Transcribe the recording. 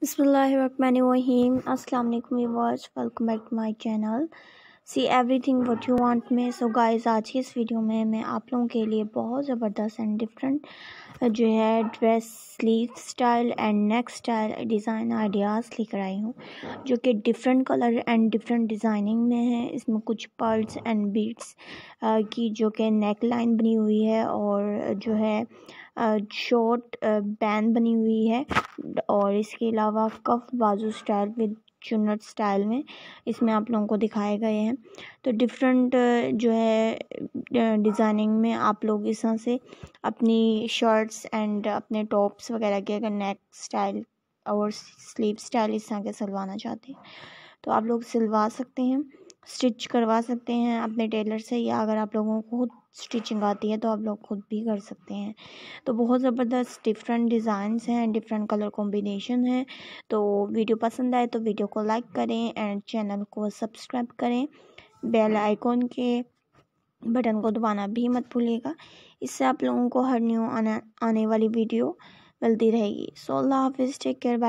Bismillahirrahmanirrahim. Assalamu alaikum welcome back to my channel see everything what you want में so guys आज की इस video में मैं आप लोगों के लिए बहुत ज़बरदस्त एंड डिफरेंट जो है dress sleeve style and neck style design ideas लेकर आई हूँ जो कि different colour and different designing में है इसमें कुछ पर्ल्स एंड बीट्स की जो कि नेक लाइन बनी हुई है और जो है शॉर्ट बैन बनी हुई है और इसके अलावा कफ बाजू स्टाइल विद चुनट स्टाइल में इसमें आप लोगों को दिखाए गए हैं तो डिफरेंट जो है डिज़ाइनिंग में आप लोग इस तरह से अपनी शर्ट्स एंड अपने टॉप्स वगैरह के अगर नेक स्टाइल और स्लीव स्टाइल इस तरह के सिलवाना चाहते हैं तो आप लोग सिलवा सकते हैं स्टिच करवा सकते हैं अपने टेलर से या अगर आप लोगों को खुद स्टिचिंग आती है तो आप लोग खुद भी कर सकते हैं तो बहुत ज़बरदस्त डिफरेंट डिज़ाइंस हैं डिफरेंट कलर कॉम्बिनेशन है तो वीडियो पसंद आए तो वीडियो को लाइक करें एंड चैनल को सब्सक्राइब करें बेल आइकॉन के बटन को दबाना भी मत भूलिएगा इससे आप लोगों को हर न्यू आने आने वाली वीडियो मिलती रहेगी सो अल्लाह हाफिज़ टेक केयर बाय